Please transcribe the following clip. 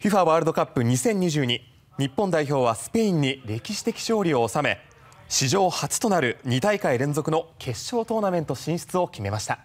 FIFA ワールドカップ2022日本代表はスペインに歴史的勝利を収め史上初となる2大会連続の決勝トーナメント進出を決めました。